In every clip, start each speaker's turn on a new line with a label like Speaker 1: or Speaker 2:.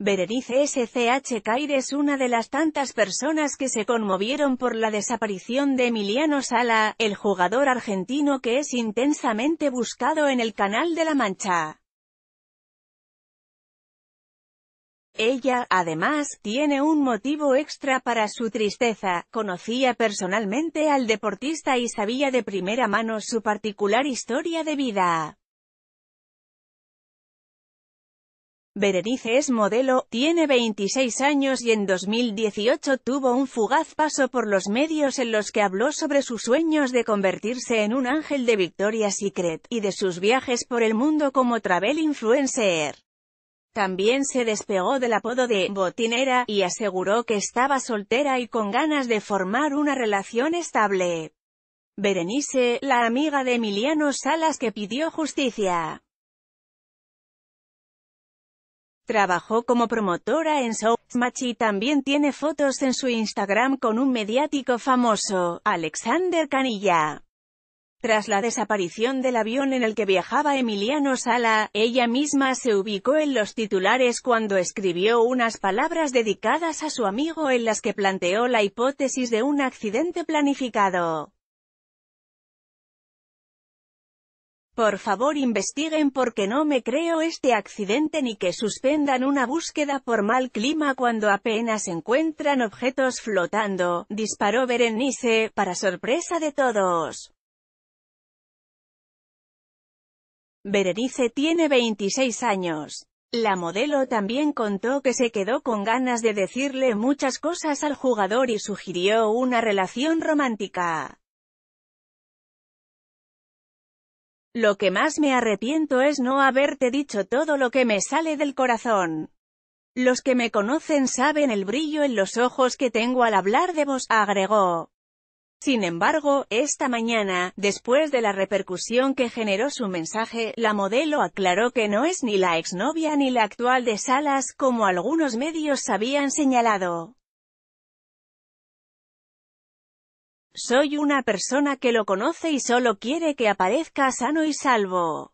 Speaker 1: Berenice S.C.H. Cair es una de las tantas personas que se conmovieron por la desaparición de Emiliano Sala, el jugador argentino que es intensamente buscado en el Canal de la Mancha. Ella, además, tiene un motivo extra para su tristeza, conocía personalmente al deportista y sabía de primera mano su particular historia de vida. Berenice es modelo, tiene 26 años y en 2018 tuvo un fugaz paso por los medios en los que habló sobre sus sueños de convertirse en un ángel de Victoria Secret, y de sus viajes por el mundo como travel influencer. También se despegó del apodo de «botinera», y aseguró que estaba soltera y con ganas de formar una relación estable. Berenice, la amiga de Emiliano Salas que pidió justicia. Trabajó como promotora en Showmatch y también tiene fotos en su Instagram con un mediático famoso, Alexander Canilla. Tras la desaparición del avión en el que viajaba Emiliano Sala, ella misma se ubicó en los titulares cuando escribió unas palabras dedicadas a su amigo en las que planteó la hipótesis de un accidente planificado. Por favor investiguen porque no me creo este accidente ni que suspendan una búsqueda por mal clima cuando apenas encuentran objetos flotando, disparó Berenice, para sorpresa de todos. Berenice tiene 26 años. La modelo también contó que se quedó con ganas de decirle muchas cosas al jugador y sugirió una relación romántica. Lo que más me arrepiento es no haberte dicho todo lo que me sale del corazón. Los que me conocen saben el brillo en los ojos que tengo al hablar de vos, agregó. Sin embargo, esta mañana, después de la repercusión que generó su mensaje, la modelo aclaró que no es ni la exnovia ni la actual de Salas, como algunos medios habían señalado. Soy una persona que lo conoce y solo quiere que aparezca sano y salvo.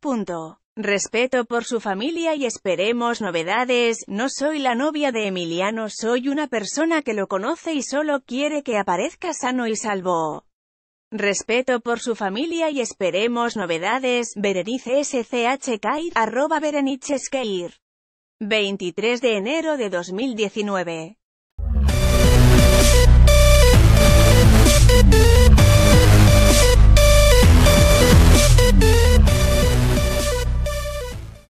Speaker 1: Punto. Respeto por su familia y esperemos novedades, no soy la novia de Emiliano, soy una persona que lo conoce y solo quiere que aparezca sano y salvo. Respeto por su familia y esperemos novedades, Berenice SCHKIR, arroba Berenice 23 de enero de 2019 Thank you.